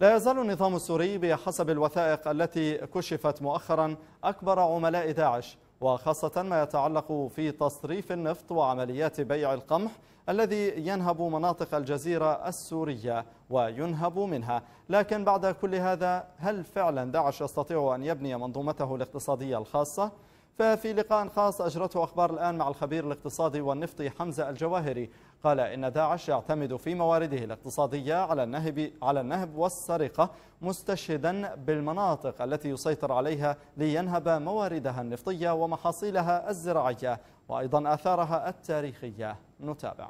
لا يزال النظام السوري بحسب الوثائق التي كشفت مؤخرا أكبر عملاء داعش وخاصة ما يتعلق في تصريف النفط وعمليات بيع القمح الذي ينهب مناطق الجزيرة السورية وينهب منها لكن بعد كل هذا هل فعلا داعش يستطيع أن يبني منظومته الاقتصادية الخاصة؟ ففي لقاء خاص أجرته أخبار الآن مع الخبير الاقتصادي والنفطي حمزة الجواهري قال إن داعش يعتمد في موارده الاقتصادية على النهب على النهب والسرقة مستشهدا بالمناطق التي يسيطر عليها لينهب مواردها النفطية ومحاصيلها الزراعية وأيضا آثارها التاريخية نتابع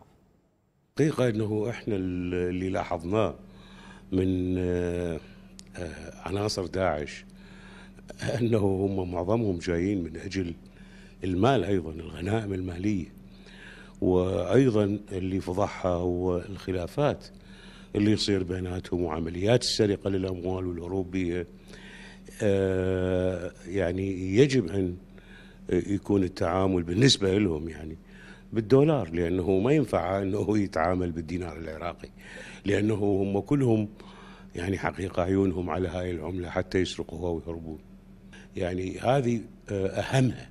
حقيقة أنه إحنا اللي لاحظناه من آه، آه، عناصر داعش أنه هم معظمهم جايين من أجل المال أيضا الغنائم المالية وأيضا اللي فضحها هو الخلافات اللي يصير بيناتهم وعمليات السرقة للأموال والهروب آه يعني يجب أن يكون التعامل بالنسبة لهم يعني بالدولار لأنه ما ينفع أنه يتعامل بالدينار العراقي لأنه هم كلهم يعني حقيقة عيونهم على هاي العملة حتى يسرقوها ويهربون يعني هذه آه، أهمها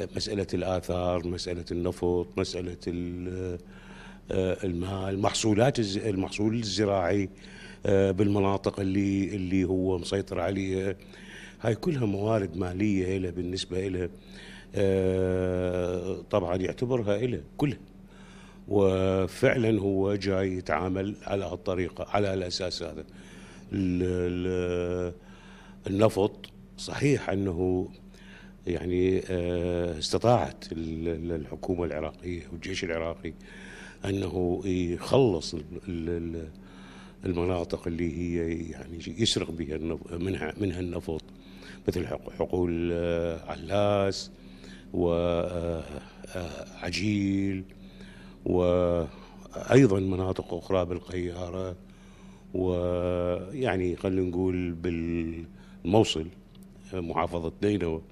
آه، مسألة الآثار مسألة النفط مسألة آه، المال محصولات المحصول الزراعي بالمناطق اللي اللي هو مسيطر عليها هاي كلها موارد مالية إلى بالنسبة إلى طبعا يعتبرها إلى كلها وفعلا هو جاي يتعامل على هالطريقة على الأساس هذا النفط صحيح أنه يعني آه، استطاعت الحكومة العراقية والجيش العراقي أنه يخلص المناطق اللي هي يعني يسرق بها منها منها النفط مثل حقول آه، علاس وعجيل آه، وأيضا مناطق أخرى بالقيارة ويعني خلينا نقول بالموصل محافظة نينوى